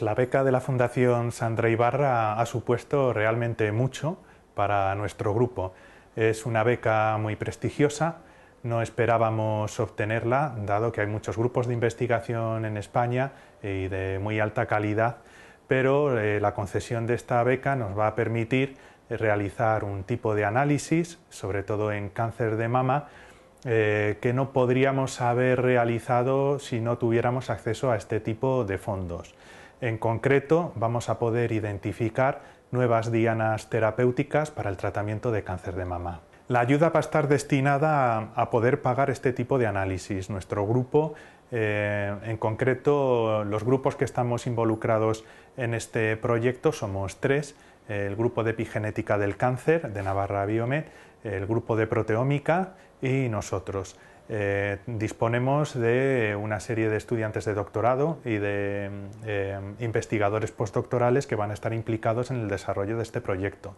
La beca de la Fundación Sandra Ibarra ha supuesto realmente mucho para nuestro grupo. Es una beca muy prestigiosa, no esperábamos obtenerla, dado que hay muchos grupos de investigación en España y de muy alta calidad, pero eh, la concesión de esta beca nos va a permitir realizar un tipo de análisis, sobre todo en cáncer de mama, eh, que no podríamos haber realizado si no tuviéramos acceso a este tipo de fondos. En concreto, vamos a poder identificar nuevas dianas terapéuticas para el tratamiento de cáncer de mama. La ayuda va a estar destinada a, poder pagar este tipo de análisis. Nuestro grupo, eh, en concreto, los grupos que estamos involucrados en este proyecto somos tres, el grupo de epigenética del cáncer de Navarra Biomed, el grupo de proteómica y nosotros. Eh, disponemos de una serie de estudiantes de doctorado y de eh, investigadores postdoctorales que van a estar implicados en el desarrollo de este proyecto.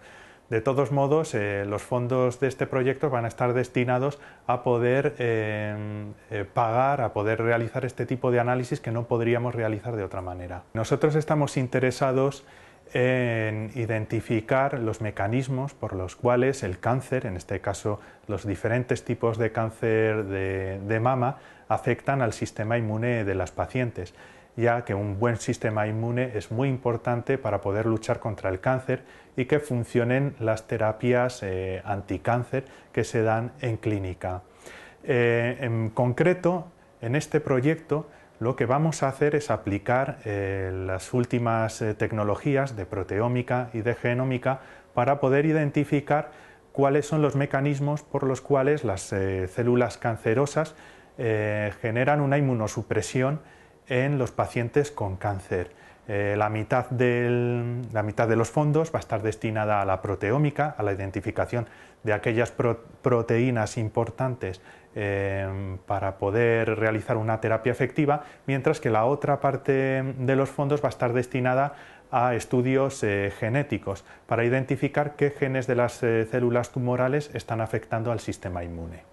De todos modos, eh, los fondos de este proyecto van a estar destinados a poder pagar, a poder realizar este tipo de análisis que no podríamos realizar de otra manera. Nosotros estamos interesados en identificar los mecanismos por los cuales el cáncer, en este caso los diferentes tipos de cáncer de, mama, afectan al sistema inmune de las pacientes, ya que un buen sistema inmune es muy importante para poder luchar contra el cáncer y que funcionen las terapias eh, anticáncer que se dan en clínica. Eh, en concreto, en este proyecto lo que vamos a hacer es aplicar eh, las últimas eh, tecnologías de proteómica y de genómica para poder identificar cuáles son los mecanismos por los cuales las eh, células cancerosas generan una inmunosupresión en los pacientes con cáncer. Eh, la, mitad de los fondos va a estar destinada a la proteómica, a la identificación de aquellas proteínas importantes eh, para poder realizar una terapia efectiva, mientras que la otra parte de los fondos va a estar destinada a estudios eh, genéticos para identificar qué genes de las células tumorales están afectando al sistema inmune.